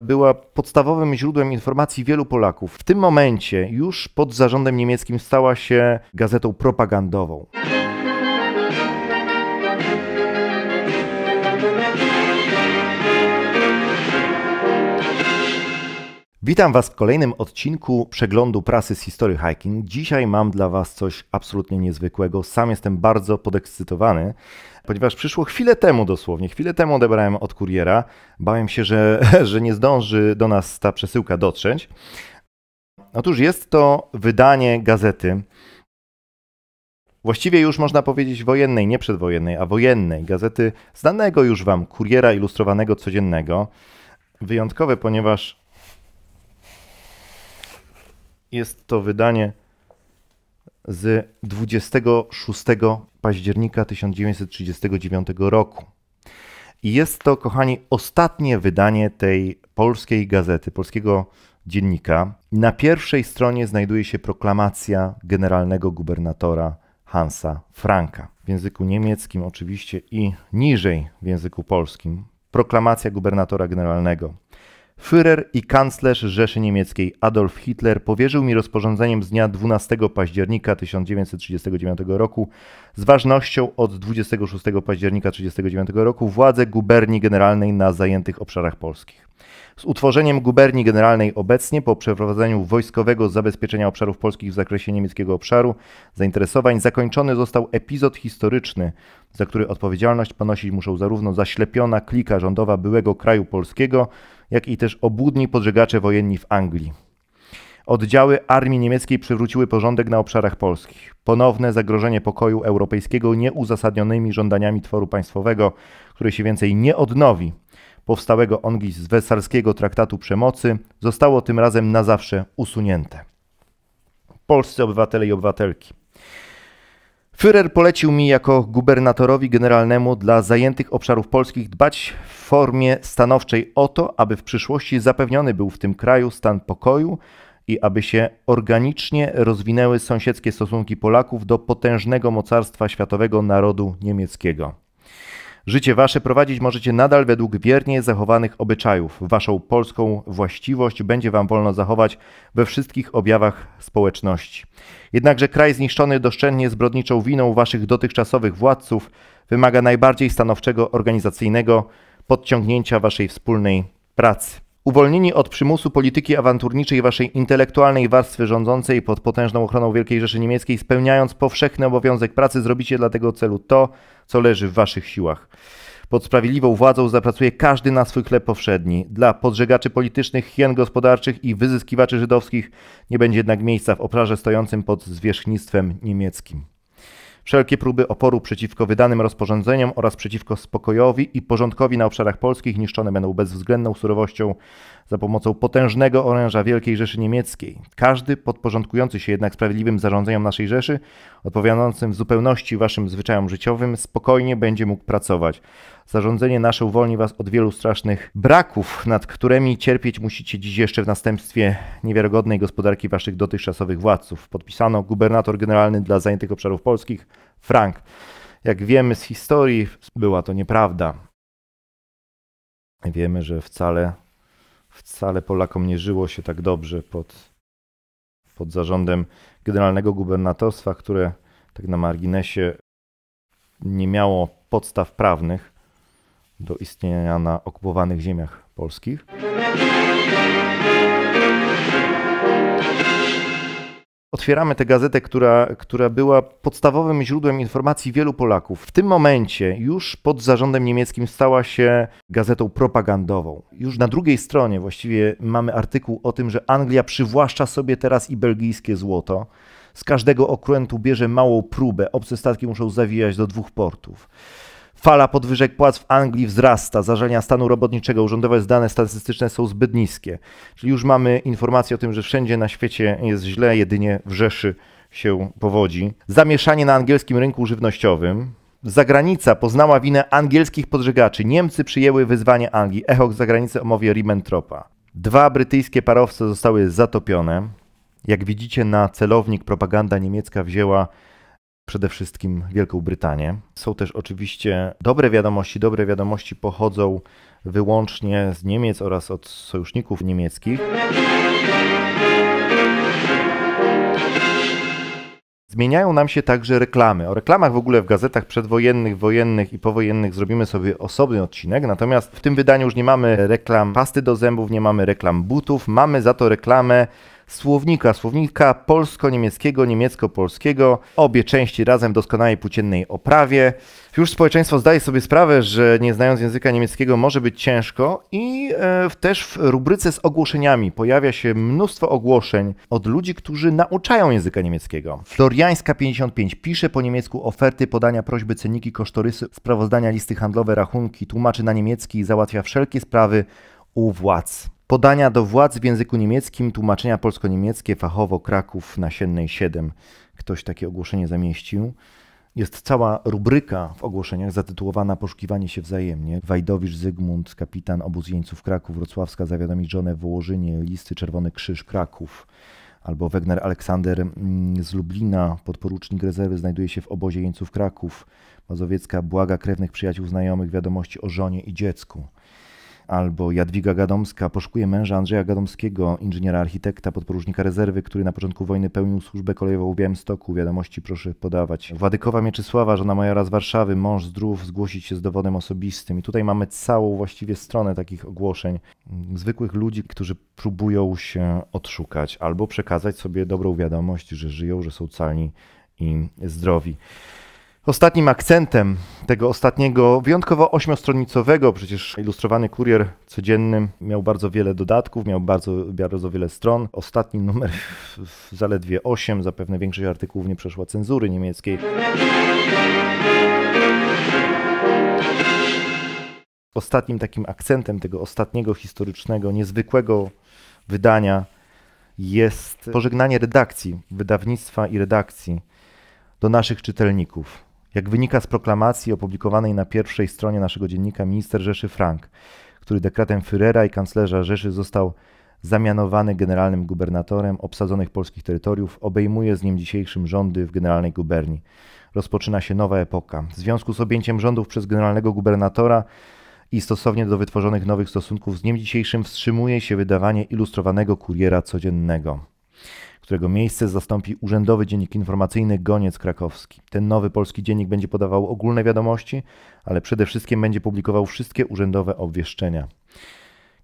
była podstawowym źródłem informacji wielu Polaków. W tym momencie już pod zarządem niemieckim stała się gazetą propagandową. Witam Was w kolejnym odcinku przeglądu prasy z historii hiking. Dzisiaj mam dla Was coś absolutnie niezwykłego. Sam jestem bardzo podekscytowany, ponieważ przyszło chwilę temu dosłownie, chwilę temu odebrałem od kuriera. Bałem się, że, że nie zdąży do nas ta przesyłka dotrzeć. Otóż jest to wydanie gazety. Właściwie już można powiedzieć wojennej, nie przedwojennej, a wojennej gazety znanego już Wam kuriera ilustrowanego codziennego. Wyjątkowe, ponieważ jest to wydanie z 26 października 1939 roku. I jest to, kochani, ostatnie wydanie tej polskiej gazety, polskiego dziennika. Na pierwszej stronie znajduje się proklamacja generalnego gubernatora Hansa Franka w języku niemieckim, oczywiście, i niżej w języku polskim. Proklamacja gubernatora generalnego Führer i kanclerz Rzeszy Niemieckiej Adolf Hitler powierzył mi rozporządzeniem z dnia 12 października 1939 roku z ważnością od 26 października 1939 roku władzę guberni generalnej na zajętych obszarach polskich. Z utworzeniem guberni generalnej obecnie po przeprowadzeniu wojskowego zabezpieczenia obszarów polskich w zakresie niemieckiego obszaru zainteresowań zakończony został epizod historyczny, za który odpowiedzialność ponosić muszą zarówno zaślepiona klika rządowa byłego kraju polskiego, jak i też obłudni podżegacze wojenni w Anglii. Oddziały armii niemieckiej przywróciły porządek na obszarach polskich. Ponowne zagrożenie pokoju europejskiego nieuzasadnionymi żądaniami tworu państwowego, który się więcej nie odnowi, powstałego ongi z Wesalskiego Traktatu Przemocy, zostało tym razem na zawsze usunięte. Polscy obywatele i obywatelki. Führer polecił mi jako gubernatorowi generalnemu dla zajętych obszarów polskich dbać w formie stanowczej o to, aby w przyszłości zapewniony był w tym kraju stan pokoju i aby się organicznie rozwinęły sąsiedzkie stosunki Polaków do potężnego mocarstwa światowego narodu niemieckiego. Życie wasze prowadzić możecie nadal według wiernie zachowanych obyczajów. Waszą polską właściwość będzie wam wolno zachować we wszystkich objawach społeczności. Jednakże kraj zniszczony doszczętnie zbrodniczą winą waszych dotychczasowych władców wymaga najbardziej stanowczego organizacyjnego podciągnięcia waszej wspólnej pracy. Uwolnieni od przymusu polityki awanturniczej waszej intelektualnej warstwy rządzącej pod potężną ochroną Wielkiej Rzeszy Niemieckiej, spełniając powszechny obowiązek pracy, zrobicie dla tego celu to, co leży w waszych siłach. Pod sprawiedliwą władzą zapracuje każdy na swój chleb powszedni. Dla podżegaczy politycznych, hien gospodarczych i wyzyskiwaczy żydowskich nie będzie jednak miejsca w obszarze stojącym pod zwierzchnictwem niemieckim. Wszelkie próby oporu przeciwko wydanym rozporządzeniom oraz przeciwko spokojowi i porządkowi na obszarach polskich niszczone będą bezwzględną surowością za pomocą potężnego oręża Wielkiej Rzeszy Niemieckiej. Każdy podporządkujący się jednak sprawiedliwym zarządzeniom naszej Rzeszy, odpowiadającym w zupełności waszym zwyczajom życiowym, spokojnie będzie mógł pracować. Zarządzenie nasze uwolni Was od wielu strasznych braków, nad którymi cierpieć musicie dziś jeszcze w następstwie niewiarygodnej gospodarki Waszych dotychczasowych władców. Podpisano gubernator generalny dla zajętych obszarów polskich, Frank. Jak wiemy z historii, była to nieprawda. Wiemy, że wcale, wcale Polakom nie żyło się tak dobrze pod, pod zarządem generalnego gubernatorstwa, które tak na marginesie nie miało podstaw prawnych do istnienia na okupowanych ziemiach polskich. Otwieramy tę gazetę, która, która była podstawowym źródłem informacji wielu Polaków. W tym momencie, już pod zarządem niemieckim, stała się gazetą propagandową. Już na drugiej stronie właściwie mamy artykuł o tym, że Anglia przywłaszcza sobie teraz i belgijskie złoto. Z każdego okrętu bierze małą próbę. Obce statki muszą zawijać do dwóch portów. Fala podwyżek płac w Anglii wzrasta, zażalenia stanu robotniczego, urzędowe dane statystyczne są zbyt niskie. Czyli już mamy informację o tym, że wszędzie na świecie jest źle, jedynie w Rzeszy się powodzi. Zamieszanie na angielskim rynku żywnościowym. Zagranica poznała winę angielskich podżegaczy. Niemcy przyjęły wyzwanie Anglii. Echo z zagranicy o mowie Ribbentropa. Dwa brytyjskie parowce zostały zatopione. Jak widzicie, na celownik propaganda niemiecka wzięła przede wszystkim Wielką Brytanię. Są też oczywiście dobre wiadomości. Dobre wiadomości pochodzą wyłącznie z Niemiec oraz od sojuszników niemieckich. Zmieniają nam się także reklamy. O reklamach w ogóle w gazetach przedwojennych, wojennych i powojennych zrobimy sobie osobny odcinek. Natomiast w tym wydaniu już nie mamy reklam pasty do zębów, nie mamy reklam butów, mamy za to reklamę słownika, słownika polsko-niemieckiego, niemiecko-polskiego, obie części razem w doskonałej płóciennej oprawie. Już społeczeństwo zdaje sobie sprawę, że nie znając języka niemieckiego może być ciężko i e, też w rubryce z ogłoszeniami pojawia się mnóstwo ogłoszeń od ludzi, którzy nauczają języka niemieckiego. Floriańska 55 pisze po niemiecku oferty, podania, prośby, cenniki, kosztorysy, sprawozdania, listy handlowe, rachunki, tłumaczy na niemiecki i załatwia wszelkie sprawy u władz. Podania do władz w języku niemieckim, tłumaczenia polsko-niemieckie, fachowo Kraków na Siennej 7. Ktoś takie ogłoszenie zamieścił. Jest cała rubryka w ogłoszeniach zatytułowana Poszukiwanie się wzajemnie. Wajdowicz Zygmunt, kapitan obóz jeńców Kraków Wrocławska zawiadomi żonę w listy Czerwony Krzyż Kraków. Albo Wegner Aleksander mm, z Lublina, podporucznik rezerwy, znajduje się w obozie jeńców Kraków. Mazowiecka błaga krewnych przyjaciół znajomych wiadomości o żonie i dziecku albo Jadwiga Gadomska poszukuje męża Andrzeja Gadomskiego, inżyniera architekta, podporucznika rezerwy, który na początku wojny pełnił służbę kolejową w Białymstoku. Wiadomości proszę podawać. Władykowa Mieczysława, żona majora z Warszawy, mąż zdrów, zgłosić się z dowodem osobistym. I tutaj mamy całą właściwie stronę takich ogłoszeń. Zwykłych ludzi, którzy próbują się odszukać albo przekazać sobie dobrą wiadomość, że żyją, że są calni i zdrowi. Ostatnim akcentem tego ostatniego, wyjątkowo ośmiostronicowego, przecież ilustrowany kurier codzienny miał bardzo wiele dodatków, miał bardzo, bardzo wiele stron. Ostatni numer zaledwie 8, zapewne większość artykułów nie przeszła cenzury niemieckiej. Ostatnim takim akcentem tego ostatniego historycznego, niezwykłego wydania jest pożegnanie redakcji, wydawnictwa i redakcji do naszych czytelników. Jak wynika z proklamacji opublikowanej na pierwszej stronie naszego dziennika minister Rzeszy Frank, który dekretem Führera i kanclerza Rzeszy został zamianowany generalnym gubernatorem obsadzonych polskich terytoriów, obejmuje z nim dzisiejszym rządy w generalnej guberni. Rozpoczyna się nowa epoka. W związku z objęciem rządów przez generalnego gubernatora i stosownie do wytworzonych nowych stosunków z dniem dzisiejszym wstrzymuje się wydawanie ilustrowanego kuriera codziennego którego miejsce zastąpi Urzędowy Dziennik Informacyjny Goniec Krakowski. Ten nowy polski dziennik będzie podawał ogólne wiadomości, ale przede wszystkim będzie publikował wszystkie urzędowe obwieszczenia.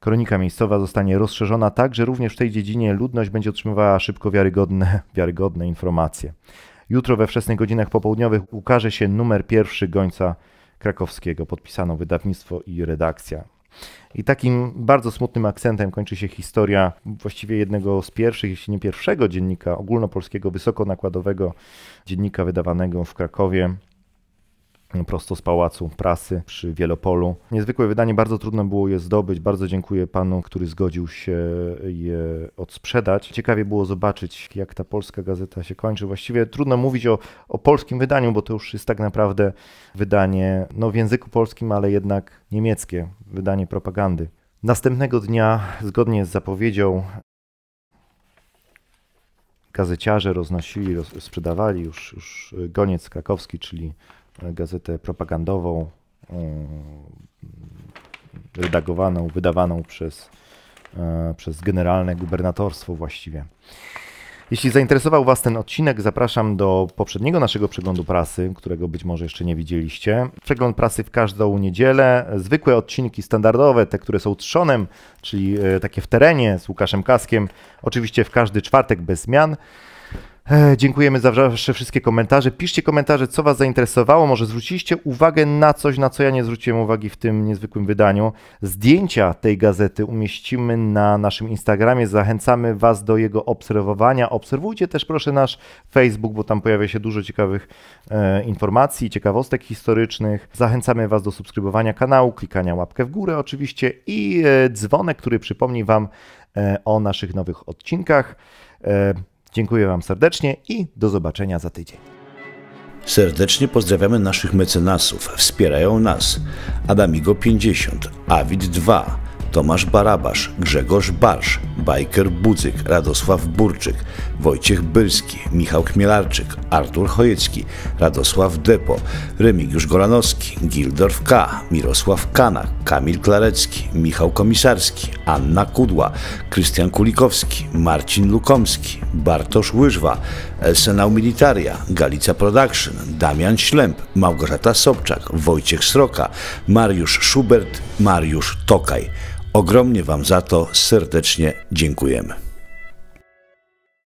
Kronika miejscowa zostanie rozszerzona tak, że również w tej dziedzinie ludność będzie otrzymywała szybko wiarygodne, wiarygodne informacje. Jutro we wczesnych godzinach popołudniowych ukaże się numer pierwszy Gońca Krakowskiego. Podpisano wydawnictwo i redakcja. I takim bardzo smutnym akcentem kończy się historia właściwie jednego z pierwszych, jeśli nie pierwszego dziennika ogólnopolskiego, wysokonakładowego dziennika wydawanego w Krakowie prosto z Pałacu Prasy przy Wielopolu. Niezwykłe wydanie, bardzo trudno było je zdobyć. Bardzo dziękuję panu, który zgodził się je odsprzedać. Ciekawie było zobaczyć, jak ta polska gazeta się kończy. Właściwie trudno mówić o, o polskim wydaniu, bo to już jest tak naprawdę wydanie no, w języku polskim, ale jednak niemieckie, wydanie propagandy. Następnego dnia, zgodnie z zapowiedzią, gazeciarze roznosili, roz, sprzedawali już, już y, goniec krakowski, czyli gazetę propagandową, mm, redagowaną, wydawaną przez, e, przez generalne gubernatorstwo właściwie. Jeśli zainteresował Was ten odcinek, zapraszam do poprzedniego naszego przeglądu prasy, którego być może jeszcze nie widzieliście. Przegląd prasy w każdą niedzielę. Zwykłe odcinki standardowe, te, które są trzonem, czyli e, takie w terenie z Łukaszem Kaskiem, oczywiście w każdy czwartek bez zmian. Dziękujemy za wasze wszystkie komentarze. Piszcie komentarze, co Was zainteresowało. Może zwróciliście uwagę na coś, na co ja nie zwróciłem uwagi w tym niezwykłym wydaniu. Zdjęcia tej gazety umieścimy na naszym Instagramie. Zachęcamy Was do jego obserwowania. Obserwujcie też, proszę, nasz Facebook, bo tam pojawia się dużo ciekawych e, informacji, ciekawostek historycznych. Zachęcamy Was do subskrybowania kanału, klikania łapkę w górę oczywiście i e, dzwonek, który przypomni Wam e, o naszych nowych odcinkach. E, Dziękuję Wam serdecznie i do zobaczenia za tydzień. Serdecznie pozdrawiamy naszych mecenasów. Wspierają nas Adamigo50, Awid2, Tomasz Barabasz, Grzegorz Barsz, Bajker Budzyk, Radosław Burczyk, Wojciech Bylski, Michał Chmielarczyk, Artur Chojecki, Radosław Depo, Remigiusz Golanowski, Gildorf K., Mirosław Kana, Kamil Klarecki, Michał Komisarski, Anna Kudła, Krystian Kulikowski, Marcin Lukomski, Bartosz Łyżwa, Senau Senał Militaria, Galica Production, Damian Ślęp, Małgorzata Sobczak, Wojciech Sroka, Mariusz Schubert, Mariusz Tokaj. Ogromnie Wam za to serdecznie dziękujemy.